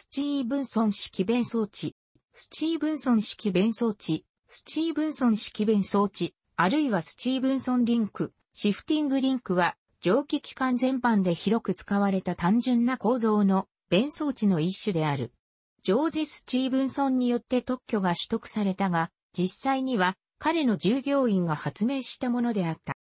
スチーブンソン式弁装置、スチーブンソン式弁装置、スチーブンソン式弁装置、あるいはスチーブンソンリンク、シフティングリンクは、蒸気機関全般で広く使われた単純な構造の弁装置の一種である。ジョージ・スチーブンソンによって特許が取得されたが、実際には彼の従業員が発明したものであった。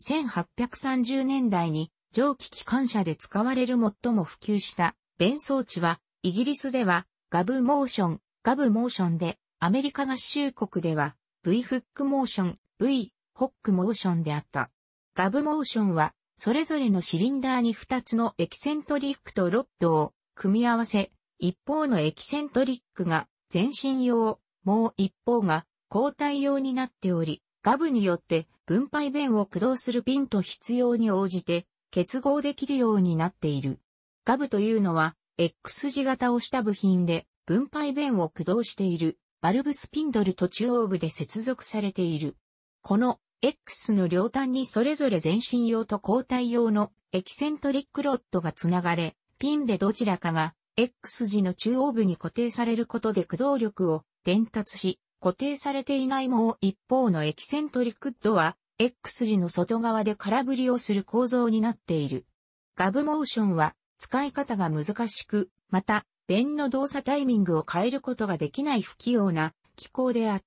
1830年代に蒸気機関車で使われる最も普及した弁装置は、イギリスでは、ガブモーション、ガブモーションで、アメリカ合衆国では、V フックモーション、V ホックモーションであった。ガブモーションは、それぞれのシリンダーに2つのエキセントリックとロッドを組み合わせ、一方のエキセントリックが全身用、もう一方が交代用になっており、ガブによって分配弁を駆動するピンと必要に応じて結合できるようになっている。ガブというのは、X 字型をした部品で、分配弁を駆動している、バルブスピンドルと中央部で接続されている。この X の両端にそれぞれ前進用と後退用のエキセントリックロッドがつながれ、ピンでどちらかが X 字の中央部に固定されることで駆動力を伝達し、固定されていないもう一方のエキセントリックドは X 字の外側で空振りをする構造になっている。ガブモーションは使い方が難しく、また、弁の動作タイミングを変えることができない不器用な機構であっ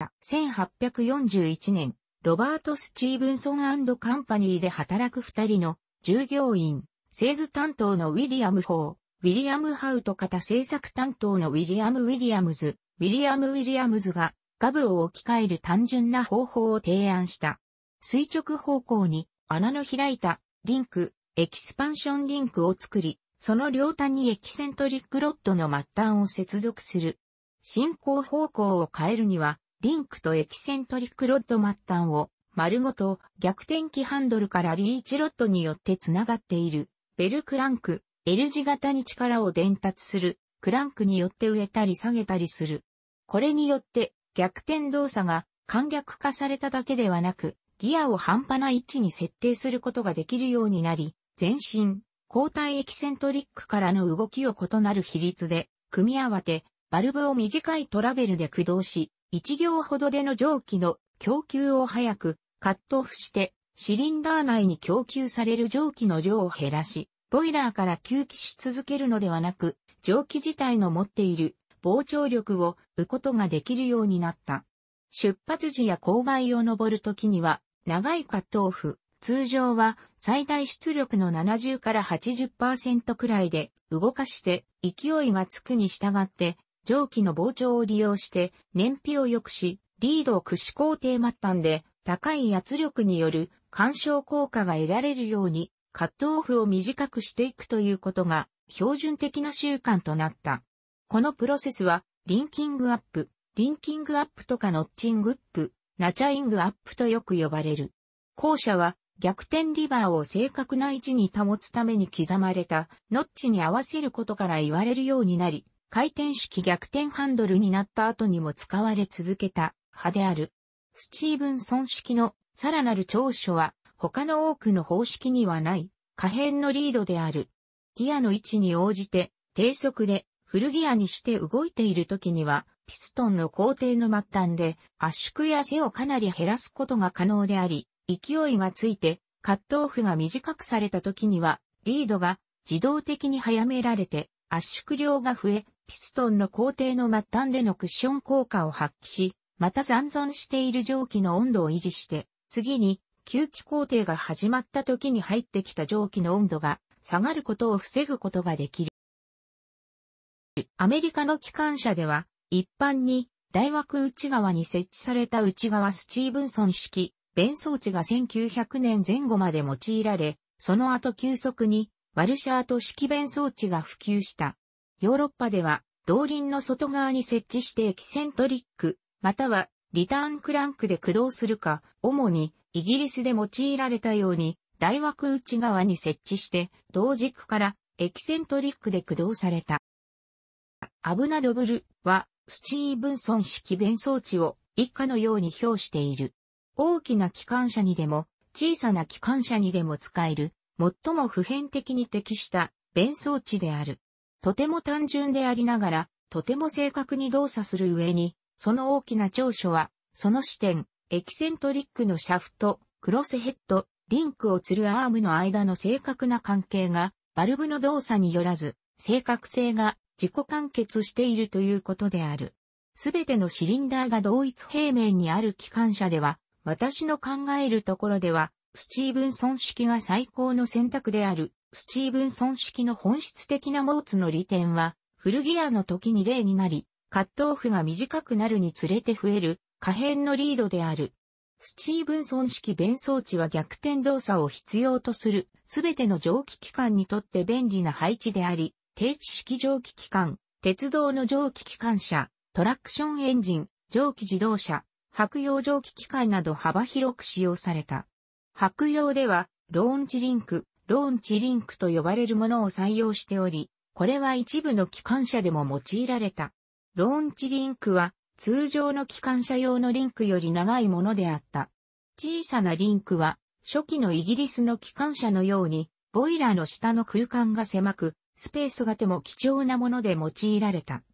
た。1841年、ロバート・スチーブンソンカンパニーで働く二人の従業員、製図担当のウィリアム・ホー、ウィリアム・ハウト型製作担当のウィリアム・ウィリアムズ、ウィリアム・ウィリアムズがガブを置き換える単純な方法を提案した。垂直方向に穴の開いたリンク、エキスパンションリンクを作り、その両端にエキセントリックロッドの末端を接続する。進行方向を変えるには、リンクとエキセントリックロッド末端を丸ごと逆転機ハンドルからリーチロッドによってつながっているベルクランク L 字型に力を伝達するクランクによって植えたり下げたりする。これによって逆転動作が簡略化されただけではなくギアを半端な位置に設定することができるようになり全身、抗体エキセントリックからの動きを異なる比率で、組み合わて、バルブを短いトラベルで駆動し、1行ほどでの蒸気の供給を早く、カットオフして、シリンダー内に供給される蒸気の量を減らし、ボイラーから吸気し続けるのではなく、蒸気自体の持っている膨張力を得ことができるようになった。出発時や勾配を登るときには、長いカットオフ、通常は最大出力の70から80%くらいで動かして勢いがつくに従って蒸気の膨張を利用して燃費を良くしリードを駆使工程末端で高い圧力による干渉効果が得られるようにカットオフを短くしていくということが標準的な習慣となった。このプロセスはリンキングアップ、リンキングアップとかノッチングップ、ナチャイングアップとよく呼ばれる。後者は逆転リバーを正確な位置に保つために刻まれたノッチに合わせることから言われるようになり、回転式逆転ハンドルになった後にも使われ続けた派である。スチーブンソン式のさらなる長所は他の多くの方式にはない可変のリードである。ギアの位置に応じて低速でフルギアにして動いている時にはピストンの工程の末端で圧縮や背をかなり減らすことが可能であり、勢いがついて、カットオフが短くされた時には、リードが自動的に早められて、圧縮量が増え、ピストンの工程の末端でのクッション効果を発揮し、また残存している蒸気の温度を維持して、次に、吸気工程が始まった時に入ってきた蒸気の温度が下がることを防ぐことができる。アメリカの機関車では、一般に、大枠内側に設置された内側スチーブンソン式弁装置が1900年前後まで用いられ、その後急速にワルシャート式弁装置が普及した。ヨーロッパでは、動輪の外側に設置してエキセントリック、またはリターンクランクで駆動するか、主にイギリスで用いられたように、大枠内側に設置して、同軸からエキセントリックで駆動された。アブナドブルは、スチーブンソン式弁装置を以下のように表している。大きな機関車にでも、小さな機関車にでも使える、最も普遍的に適した弁装置である。とても単純でありながら、とても正確に動作する上に、その大きな長所は、その視点、エキセントリックのシャフト、クロスヘッド、リンクを吊るアームの間の正確な関係が、バルブの動作によらず、正確性が自己完結しているということである。すべてのシリンダーが同一平面にある機関車では、私の考えるところでは、スチーブンソン式が最高の選択である、スチーブンソン式の本質的なモーツの利点は、フルギアの時に例になり、カットオフが短くなるにつれて増える、可変のリードである。スチーブンソン式弁装置は逆転動作を必要とする、すべての蒸気機関にとって便利な配置であり、定置式蒸気機関、鉄道の蒸気機関車、トラクションエンジン、蒸気自動車、白洋蒸気機械など幅広く使用された。白洋では、ローンチリンク、ローンチリンクと呼ばれるものを採用しており、これは一部の機関車でも用いられた。ローンチリンクは、通常の機関車用のリンクより長いものであった。小さなリンクは、初期のイギリスの機関車のように、ボイラーの下の空間が狭く、スペースがても貴重なもので用いられた。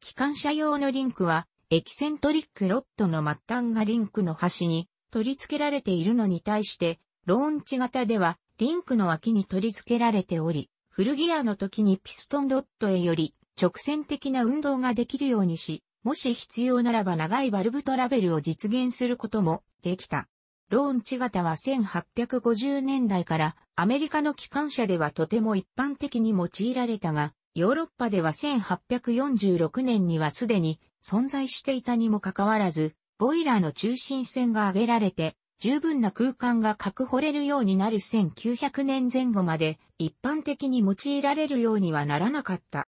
機関車用のリンクは、エキセントリックロッドの末端がリンクの端に取り付けられているのに対して、ローンチ型ではリンクの脇に取り付けられており、フルギアの時にピストンロッドへより直線的な運動ができるようにし、もし必要ならば長いバルブトラベルを実現することもできた。ローンチ型は1850年代からアメリカの機関車ではとても一般的に用いられたが、ヨーロッパでは1846年にはすでに存在していたにもかかわらず、ボイラーの中心線が上げられて、十分な空間が確保れるようになる1900年前後まで一般的に用いられるようにはならなかった。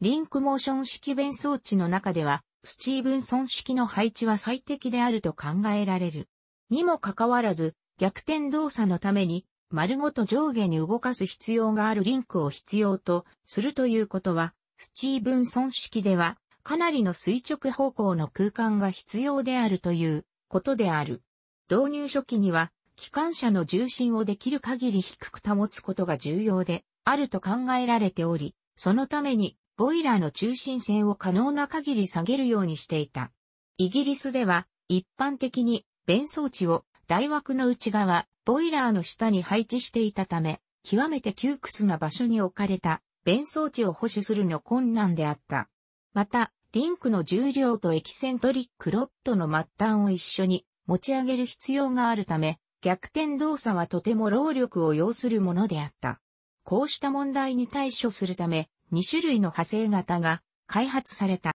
リンクモーション式弁装置の中では、スチーブンソン式の配置は最適であると考えられる。にもかかわらず、逆転動作のために、丸ごと上下に動かす必要があるリンクを必要とするということは、スチーブンソン式ではかなりの垂直方向の空間が必要であるということである。導入初期には、機関車の重心をできる限り低く保つことが重要であると考えられており、そのためにボイラーの中心線を可能な限り下げるようにしていた。イギリスでは一般的に弁装置を大枠の内側、ボイラーの下に配置していたため、極めて窮屈な場所に置かれた弁装置を保守するの困難であった。また、リンクの重量とエキセントリックロットの末端を一緒に持ち上げる必要があるため、逆転動作はとても労力を要するものであった。こうした問題に対処するため、2種類の派生型が開発された。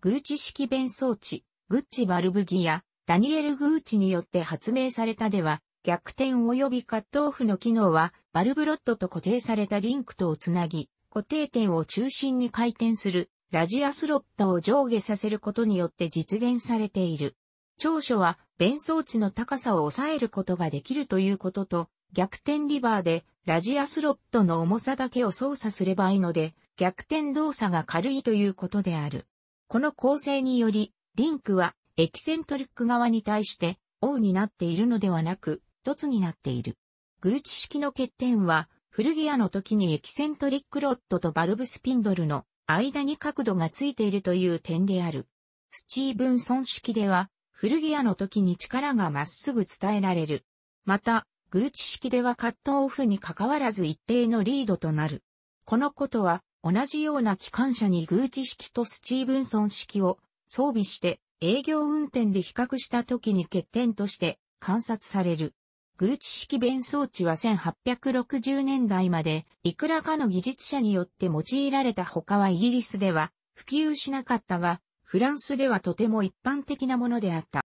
グーチ式弁装置、グッチバルブギア、ダニエル・グーチによって発明されたでは、逆転及びカットオフの機能は、バルブロットと固定されたリンクとをつなぎ、固定点を中心に回転するラジアスロットを上下させることによって実現されている。長所は、弁装置の高さを抑えることができるということと、逆転リバーで、ラジアスロットの重さだけを操作すればいいので、逆転動作が軽いということである。この構成により、リンクは、エキセントリック側に対して、王になっているのではなく、凸になっている。グーチ式の欠点は、古着屋の時にエキセントリックロットとバルブスピンドルの間に角度がついているという点である。スチーブンソン式では、古着屋の時に力がまっすぐ伝えられる。また、グーチ式ではカットオフに関わらず一定のリードとなる。このことは、同じような機関車にグーチ式とスチーブンソン式を装備して営業運転で比較した時に欠点として観察される。グーチ式弁装置は1860年代まで、いくらかの技術者によって用いられた他はイギリスでは普及しなかったが、フランスではとても一般的なものであった。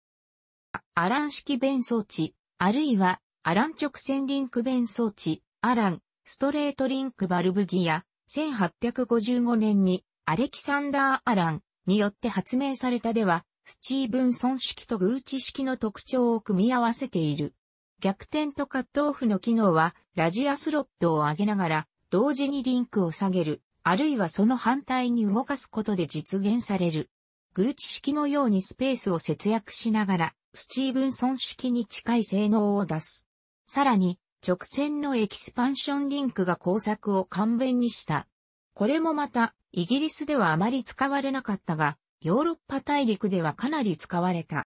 アラン式弁装置、あるいはアラン直線リンク弁装置、アラン、ストレートリンクバルブギア、1855年にアレキサンダー・アランによって発明されたでは、スチーブンソン式とグーチ式の特徴を組み合わせている。逆転とカットオフの機能は、ラジアスロットを上げながら、同時にリンクを下げる、あるいはその反対に動かすことで実現される。グーチ式のようにスペースを節約しながら、スチーブンソン式に近い性能を出す。さらに、直線のエキスパンションリンクが工作を簡便にした。これもまた、イギリスではあまり使われなかったが、ヨーロッパ大陸ではかなり使われた。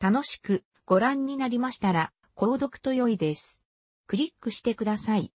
楽しくご覧になりましたら、購読と良いです。クリックしてください。